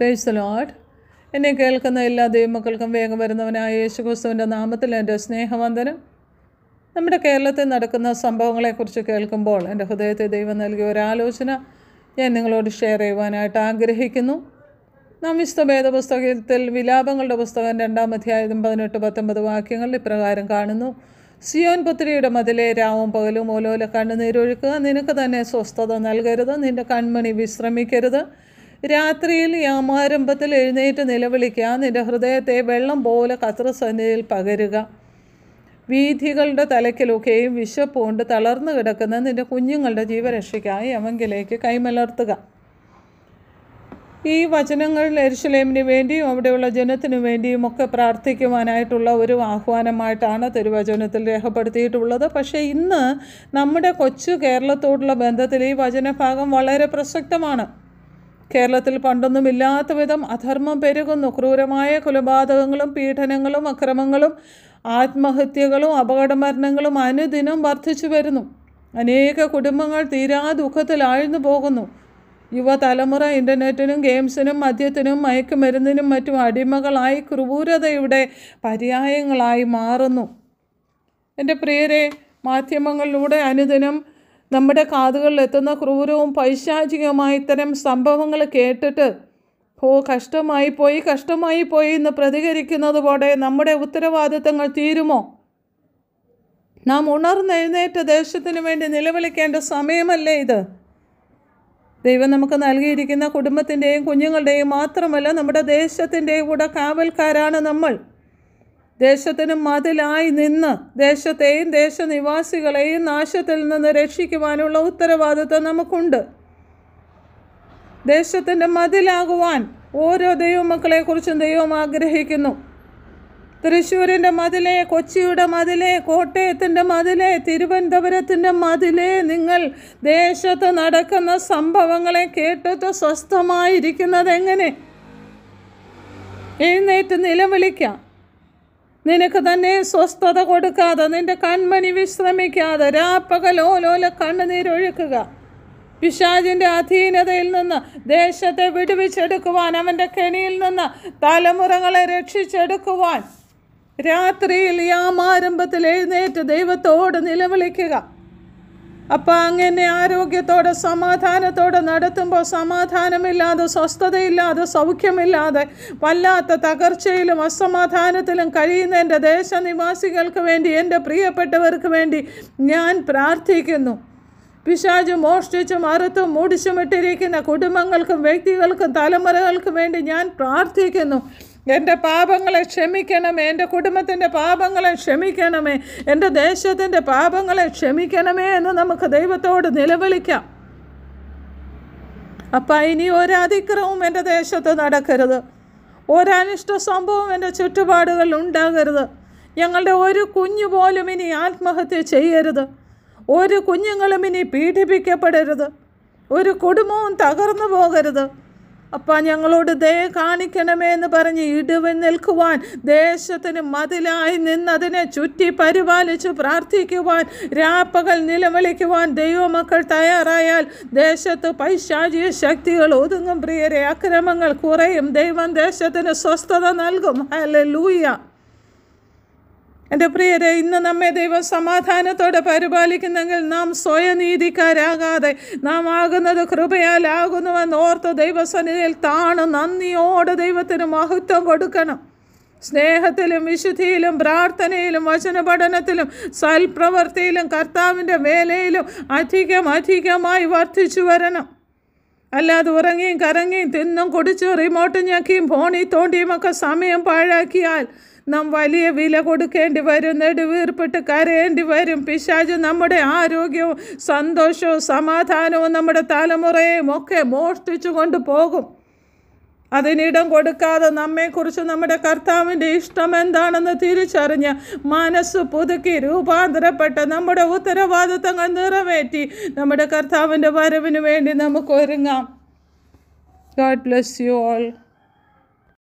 praise load എന്നെ കേൾക്കുന്ന എല്ലാ ദൈവമക്കൾക്കും വേഗം വരുന്നവനായ ക്രിസ്തുവിൻ്റെ നാമത്തിൽ എൻ്റെ സ്നേഹവന്ദനം നമ്മുടെ കേരളത്തിൽ നടക്കുന്ന സംഭവങ്ങളെക്കുറിച്ച് കേൾക്കുമ്പോൾ എൻ്റെ ഹൃദയത്തെ ദൈവം നൽകിയ ഒരാലോചന ഞാൻ നിങ്ങളോട് ഷെയർ ചെയ്യുവാനായിട്ട് ആഗ്രഹിക്കുന്നു നാം വിശുദ്ധ വേദപുസ്തകത്തിൽ വിലാപങ്ങളുടെ പുസ്തകം രണ്ടാം അധ്യായം പതിനെട്ട് പത്തൊമ്പത് വാക്യങ്ങൾ ഇപ്രകാരം കാണുന്നു സിയോൻ പുത്രിയുടെ മതിലെ രാവും പകലും ഓലോല കണ്ണുനീരൊഴുക്കുക നിനക്ക് തന്നെ സ്വസ്ഥത നൽകരുത് നിൻ്റെ കൺമണി വിശ്രമിക്കരുത് രാത്രിയിൽ യാമാരംഭത്തിൽ എഴുന്നേറ്റ് നിലവിളിക്കുക നിന്റെ ഹൃദയത്തെ വെള്ളം പോലെ കത്രസന്നിധിയിൽ പകരുക വീഥികളുടെ തലക്കിലൊക്കെയും വിശപ്പ് കൊണ്ട് തളർന്നു കിടക്കുന്ന നിന്റെ കുഞ്ഞുങ്ങളുടെ ജീവരക്ഷയ്ക്കായി അവങ്കിലേക്ക് കൈമലർത്തുക ഈ വചനങ്ങൾ എരിശുലേമിന് വേണ്ടിയും അവിടെയുള്ള ജനത്തിനു വേണ്ടിയും ഒക്കെ പ്രാർത്ഥിക്കുവാനായിട്ടുള്ള ഒരു ആഹ്വാനമായിട്ടാണ് തിരുവചനത്തിൽ രേഖപ്പെടുത്തിയിട്ടുള്ളത് പക്ഷേ ഇന്ന് നമ്മുടെ കൊച്ചു കേരളത്തോടുള്ള ബന്ധത്തിൽ ഈ വചനഭാഗം വളരെ പ്രസക്തമാണ് കേരളത്തിൽ പണ്ടൊന്നുമില്ലാത്ത വിധം അധർമ്മം പെരുകുന്നു ക്രൂരമായ കൊലപാതകങ്ങളും പീഡനങ്ങളും അക്രമങ്ങളും ആത്മഹത്യകളും മരണങ്ങളും അനുദിനം വർദ്ധിച്ചു വരുന്നു അനേക കുടുംബങ്ങൾ തീരാ ആഴ്ന്നു പോകുന്നു യുവതലമുറ ഇൻ്റർനെറ്റിനും ഗെയിംസിനും മദ്യത്തിനും മയക്കുമരുന്നിനും മറ്റും അടിമകളായി ക്രൂരതയുടെ പര്യായങ്ങളായി മാറുന്നു എൻ്റെ പ്രിയരെ മാധ്യമങ്ങളിലൂടെ അനുദിനം നമ്മുടെ കാതുകളിൽ എത്തുന്ന ക്രൂരവും പൈശാചികവുമായ ഇത്തരം സംഭവങ്ങൾ കേട്ടിട്ട് ഓ കഷ്ടമായി പോയി കഷ്ടമായി പോയി എന്ന് പ്രതികരിക്കുന്നത് പോലെ നമ്മുടെ ഉത്തരവാദിത്തങ്ങൾ തീരുമോ നാം ഉണർന്നെഴുന്നേറ്റ ദേശത്തിന് വേണ്ടി നിലവിളിക്കേണ്ട സമയമല്ലേ ഇത് ദൈവം നമുക്ക് നൽകിയിരിക്കുന്ന കുടുംബത്തിൻ്റെയും കുഞ്ഞുങ്ങളുടെയും മാത്രമല്ല നമ്മുടെ ദേശത്തിൻ്റെയും കൂടെ കാവൽക്കാരാണ് നമ്മൾ ദേശത്തിന് മതിലായി നിന്ന് ദേശത്തെയും ദേശനിവാസികളെയും നാശത്തിൽ നിന്ന് രക്ഷിക്കുവാനുള്ള ഉത്തരവാദിത്വം നമുക്കുണ്ട് ദേശത്തിൻ്റെ മതിലാകുവാൻ ഓരോ കുറിച്ചും ദൈവം ആഗ്രഹിക്കുന്നു തൃശ്ശൂരിൻ്റെ മതിലെ കൊച്ചിയുടെ മതിലെ കോട്ടയത്തിൻ്റെ മതിലെ തിരുവനന്തപുരത്തിൻ്റെ മതിലെ നിങ്ങൾ ദേശത്ത് നടക്കുന്ന സംഭവങ്ങളെ കേട്ടിട്ട് സ്വസ്ഥമായിരിക്കുന്നത് എങ്ങനെ എഴുന്നേറ്റ് നിലവിളിക്കാം നിനക്ക് തന്നെ സ്വസ്ഥത കൊടുക്കാതെ നിന്റെ കൺമണി വിശ്രമിക്കാതെ രാപ്പകൽ ഓലോല കണ്ണുനീരൊഴുക്കുക പിശാജിൻ്റെ അധീനതയിൽ നിന്ന് ദേശത്തെ വിടുവിച്ചെടുക്കുവാൻ അവൻ്റെ കെണിയിൽ നിന്ന് തലമുറകളെ രക്ഷിച്ചെടുക്കുവാൻ രാത്രിയിൽ യാമാരംഭത്തിൽ എഴുന്നേറ്റ് ദൈവത്തോട് നിലവിളിക്കുക അപ്പം അങ്ങനെ ആരോഗ്യത്തോടെ സമാധാനത്തോടെ നടത്തുമ്പോൾ സമാധാനമില്ലാതെ സ്വസ്ഥതയില്ലാതെ സൗഖ്യമില്ലാതെ വല്ലാത്ത തകർച്ചയിലും അസമാധാനത്തിലും കഴിയുന്ന എൻ്റെ ദേശനിവാസികൾക്ക് വേണ്ടി എൻ്റെ പ്രിയപ്പെട്ടവർക്ക് വേണ്ടി ഞാൻ പ്രാർത്ഥിക്കുന്നു പിശാജ് മോഷ്ടിച്ചും അറുത്തും മൂടിച്ചുമിട്ടിരിക്കുന്ന കുടുംബങ്ങൾക്കും വ്യക്തികൾക്കും തലമുറകൾക്കും വേണ്ടി ഞാൻ പ്രാർത്ഥിക്കുന്നു എൻ്റെ പാപങ്ങളെ ക്ഷമിക്കണമേ എൻ്റെ കുടുംബത്തിൻ്റെ പാപങ്ങളെ ക്ഷമിക്കണമേ എൻ്റെ ദേശത്തിൻ്റെ പാപങ്ങളെ ക്ഷമിക്കണമേ എന്ന് നമുക്ക് ദൈവത്തോട് നിലവിളിക്കാം അപ്പം ഇനി ഒരതിക്രമവും എൻ്റെ ദേശത്ത് നടക്കരുത് ഒരനിഷ്ട സംഭവം എൻ്റെ ചുറ്റുപാടുകളിൽ ഉണ്ടാകരുത് ഞങ്ങളുടെ ഒരു കുഞ്ഞു പോലും ഇനി ആത്മഹത്യ ചെയ്യരുത് ഒരു കുഞ്ഞുങ്ങളും ഇനി പീഡിപ്പിക്കപ്പെടരുത് ഒരു കുടുംബവും തകർന്നു പോകരുത് അപ്പ ഞങ്ങളോട് ദയ കാണിക്കണമേ എന്ന് പറഞ്ഞ് ഇടിവ് നിൽക്കുവാൻ ദേശത്തിന് മതിലായി നിന്നതിനെ ചുറ്റി പരിപാലിച്ച് പ്രാർത്ഥിക്കുവാൻ രാപ്പകൽ നിലവിളിക്കുവാൻ ദൈവമക്കൾ തയ്യാറായാൽ ദേശത്ത് പൈശാചിക ശക്തികൾ ഒതുങ്ങും പ്രിയരെ അക്രമങ്ങൾ കുറയും ദൈവം ദേശത്തിന് സ്വസ്ഥത നൽകും ഹലൂയ എൻ്റെ പ്രിയരെ ഇന്ന് നമ്മെ ദൈവം സമാധാനത്തോടെ പരിപാലിക്കുന്നെങ്കിൽ നാം സ്വയനീതിക്കാരാകാതെ നാം ആകുന്നത് കൃപയാലാകുന്നുവെന്ന് ഓർത്ത് ദൈവസന്നിധിയിൽ താണു നന്ദിയോടെ ദൈവത്തിന് മഹത്വം കൊടുക്കണം സ്നേഹത്തിലും വിശുദ്ധിയിലും പ്രാർത്ഥനയിലും വചനപഠനത്തിലും സൽപ്രവൃത്തിയിലും കർത്താവിൻ്റെ വേലയിലും അധികം അധികമായി വർദ്ധിച്ചു വരണം അല്ലാതെ ഉറങ്ങിയും കറങ്ങിയും തിന്നും കുടിച്ചും റിമോട്ട് ഞെക്കിയും ഫോണിൽ തോണ്ടിയുമൊക്കെ സമയം പാഴാക്കിയാൽ നാം വലിയ വില കൊടുക്കേണ്ടി വരും നെടുവീർപ്പെട്ട് കരയേണ്ടി വരും പിശാജ് നമ്മുടെ ആരോഗ്യവും സന്തോഷവും സമാധാനവും നമ്മുടെ തലമുറയും ഒക്കെ മോഷ്ടിച്ചു കൊണ്ട് പോകും അതിനിടം കൊടുക്കാതെ നമ്മെക്കുറിച്ച് നമ്മുടെ കർത്താവിൻ്റെ ഇഷ്ടം എന്താണെന്ന് തിരിച്ചറിഞ്ഞ് മനസ്സ് പുതുക്കി രൂപാന്തരപ്പെട്ട് നമ്മുടെ ഉത്തരവാദിത്തങ്ങൾ നിറവേറ്റി നമ്മുടെ കർത്താവിൻ്റെ വരവിന് വേണ്ടി നമുക്ക് ഒരുങ്ങാം ഗാഡ് ബ്ലെസ് യു ഓൾ